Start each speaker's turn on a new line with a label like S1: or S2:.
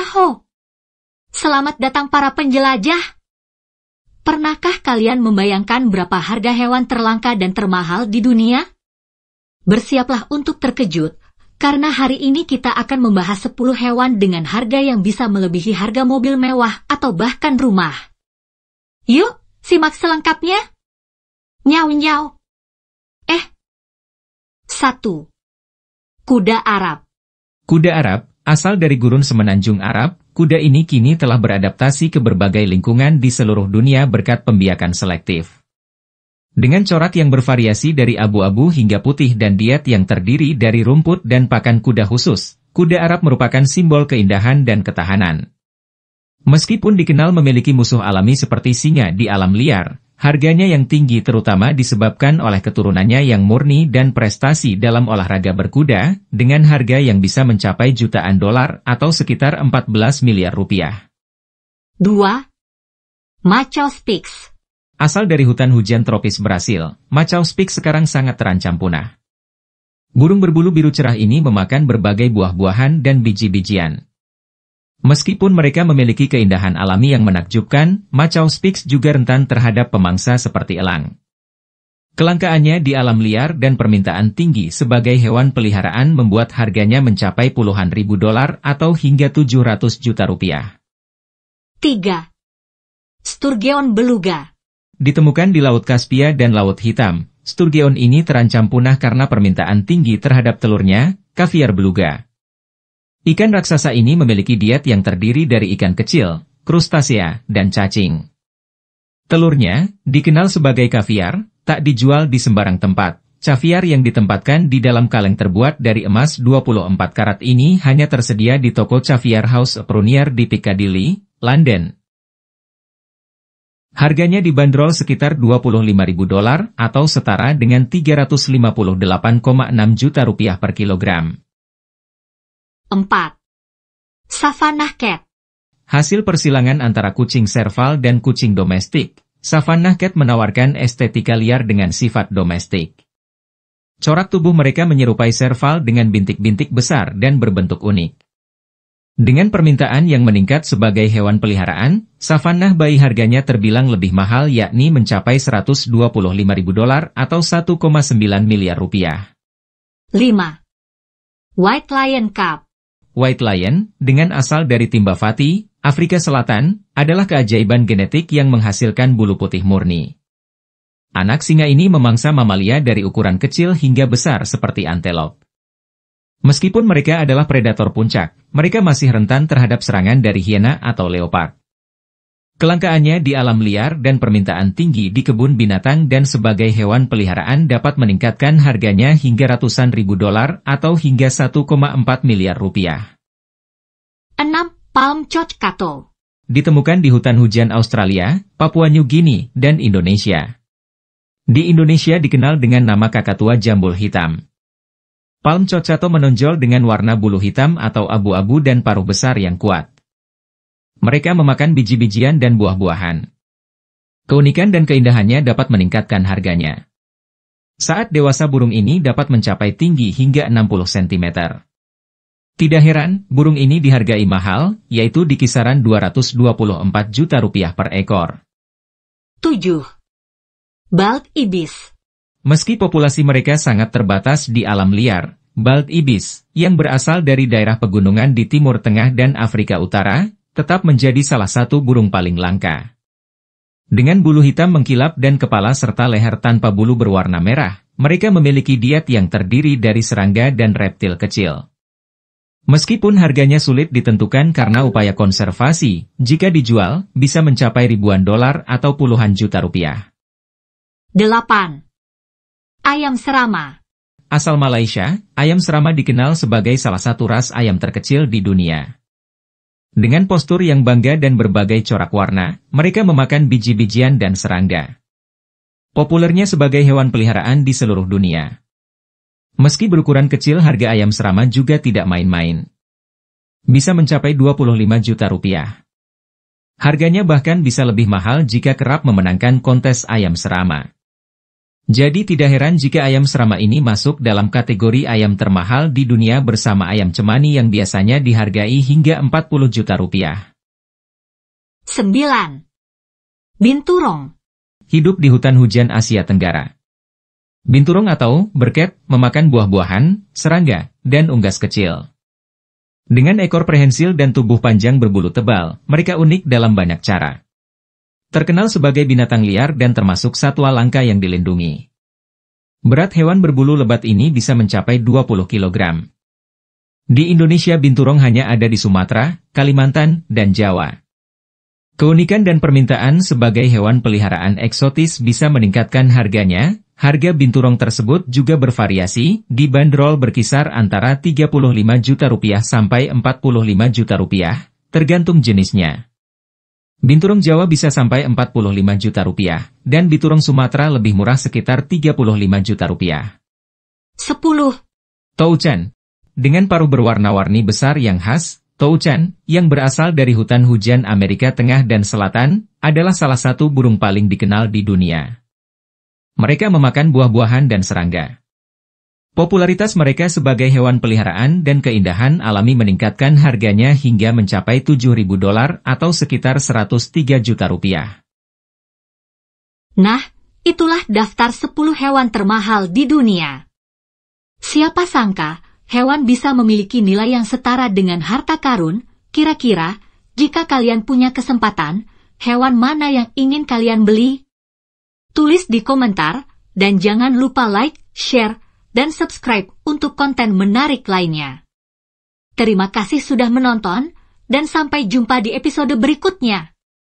S1: Idaho. Selamat datang para penjelajah. Pernahkah kalian membayangkan berapa harga hewan terlangka dan termahal di dunia? Bersiaplah untuk terkejut, karena hari ini kita akan membahas 10 hewan dengan harga yang bisa melebihi harga mobil mewah atau bahkan rumah. Yuk, simak selengkapnya. Nyau-nyau. Eh. 1. Kuda Arab.
S2: Kuda Arab Asal dari gurun semenanjung Arab, kuda ini kini telah beradaptasi ke berbagai lingkungan di seluruh dunia berkat pembiakan selektif. Dengan corak yang bervariasi dari abu-abu hingga putih dan diet yang terdiri dari rumput dan pakan kuda khusus, kuda Arab merupakan simbol keindahan dan ketahanan. Meskipun dikenal memiliki musuh alami seperti singa di alam liar, Harganya yang tinggi terutama disebabkan oleh keturunannya yang murni dan prestasi dalam olahraga berkuda, dengan harga yang bisa mencapai jutaan dolar atau sekitar 14 miliar rupiah.
S1: 2. Macau Spix
S2: Asal dari hutan hujan tropis Brasil, Macau Speaks sekarang sangat terancam punah. Burung berbulu biru cerah ini memakan berbagai buah-buahan dan biji-bijian, Meskipun mereka memiliki keindahan alami yang menakjubkan, macau Spix juga rentan terhadap pemangsa seperti elang. Kelangkaannya di alam liar dan permintaan tinggi sebagai hewan peliharaan membuat harganya mencapai puluhan ribu dolar atau hingga 700 juta rupiah.
S1: 3. Sturgeon Beluga
S2: Ditemukan di Laut Kaspia dan Laut Hitam, Sturgeon ini terancam punah karena permintaan tinggi terhadap telurnya, kaviar beluga. Ikan raksasa ini memiliki diet yang terdiri dari ikan kecil, krustasea, dan cacing. Telurnya, dikenal sebagai kaviar, tak dijual di sembarang tempat. Caviar yang ditempatkan di dalam kaleng terbuat dari emas 24 karat ini hanya tersedia di toko Caviar House Prunier di Piccadilly, London. Harganya dibanderol sekitar 25.000 dolar atau setara dengan 358,6 juta rupiah per kilogram.
S1: 4. Savannah Cat
S2: Hasil persilangan antara kucing serval dan kucing domestik, Savannah Cat menawarkan estetika liar dengan sifat domestik. Corak tubuh mereka menyerupai serval dengan bintik-bintik besar dan berbentuk unik. Dengan permintaan yang meningkat sebagai hewan peliharaan, Savannah bayi harganya terbilang lebih mahal yakni mencapai 125.000 dolar atau 1,9 miliar rupiah.
S1: 5. White Lion Cup
S2: White Lion, dengan asal dari timba fati, Afrika Selatan, adalah keajaiban genetik yang menghasilkan bulu putih murni. Anak singa ini memangsa mamalia dari ukuran kecil hingga besar seperti antelop. Meskipun mereka adalah predator puncak, mereka masih rentan terhadap serangan dari hiena atau leopard. Kelangkaannya di alam liar dan permintaan tinggi di kebun binatang dan sebagai hewan peliharaan dapat meningkatkan harganya hingga ratusan ribu dolar atau hingga 1,4 miliar rupiah.
S1: 6. Palm Kato
S2: Ditemukan di hutan hujan Australia, Papua New Guinea, dan Indonesia. Di Indonesia dikenal dengan nama kakatua jambul hitam. Palm Kato menonjol dengan warna bulu hitam atau abu-abu dan paruh besar yang kuat. Mereka memakan biji-bijian dan buah-buahan. Keunikan dan keindahannya dapat meningkatkan harganya. Saat dewasa burung ini dapat mencapai tinggi hingga 60 cm. Tidak heran, burung ini dihargai mahal, yaitu di kisaran 224 juta rupiah per ekor.
S1: 7. Bald Ibis
S2: Meski populasi mereka sangat terbatas di alam liar, Bald Ibis, yang berasal dari daerah pegunungan di Timur Tengah dan Afrika Utara, tetap menjadi salah satu burung paling langka. Dengan bulu hitam mengkilap dan kepala serta leher tanpa bulu berwarna merah, mereka memiliki diet yang terdiri dari serangga dan reptil kecil. Meskipun harganya sulit ditentukan karena upaya konservasi, jika dijual, bisa mencapai ribuan dolar atau puluhan juta rupiah.
S1: 8. Ayam Serama
S2: Asal Malaysia, ayam serama dikenal sebagai salah satu ras ayam terkecil di dunia. Dengan postur yang bangga dan berbagai corak warna, mereka memakan biji-bijian dan serangga. Populernya sebagai hewan peliharaan di seluruh dunia. Meski berukuran kecil harga ayam serama juga tidak main-main. Bisa mencapai 25 juta rupiah. Harganya bahkan bisa lebih mahal jika kerap memenangkan kontes ayam serama. Jadi tidak heran jika ayam serama ini masuk dalam kategori ayam termahal di dunia bersama ayam cemani yang biasanya dihargai hingga 40 juta rupiah. 9. Binturong Hidup di hutan hujan Asia Tenggara Binturong atau berket memakan buah-buahan, serangga, dan unggas kecil. Dengan ekor prehensil dan tubuh panjang berbulu tebal, mereka unik dalam banyak cara terkenal sebagai binatang liar dan termasuk satwa langka yang dilindungi. Berat hewan berbulu lebat ini bisa mencapai 20 kg. Di Indonesia binturong hanya ada di Sumatera, Kalimantan, dan Jawa. Keunikan dan permintaan sebagai hewan peliharaan eksotis bisa meningkatkan harganya, harga binturong tersebut juga bervariasi, dibanderol berkisar antara 35 juta rupiah sampai 45 juta rupiah, tergantung jenisnya. Binturong Jawa bisa sampai 45 juta rupiah, dan binturong Sumatera lebih murah sekitar 35 juta rupiah. 10. Toucan. Dengan paruh berwarna-warni besar yang khas, toucan, yang berasal dari hutan hujan Amerika Tengah dan Selatan, adalah salah satu burung paling dikenal di dunia. Mereka memakan buah-buahan dan serangga. Popularitas mereka sebagai hewan peliharaan dan keindahan alami meningkatkan harganya hingga mencapai 7.000 dolar atau sekitar 103 juta rupiah.
S1: Nah, itulah daftar 10 hewan termahal di dunia. Siapa sangka, hewan bisa memiliki nilai yang setara dengan harta karun, kira-kira, jika kalian punya kesempatan, hewan mana yang ingin kalian beli? Tulis di komentar, dan jangan lupa like, share, dan subscribe untuk konten menarik lainnya. Terima kasih sudah menonton, dan sampai jumpa di episode berikutnya.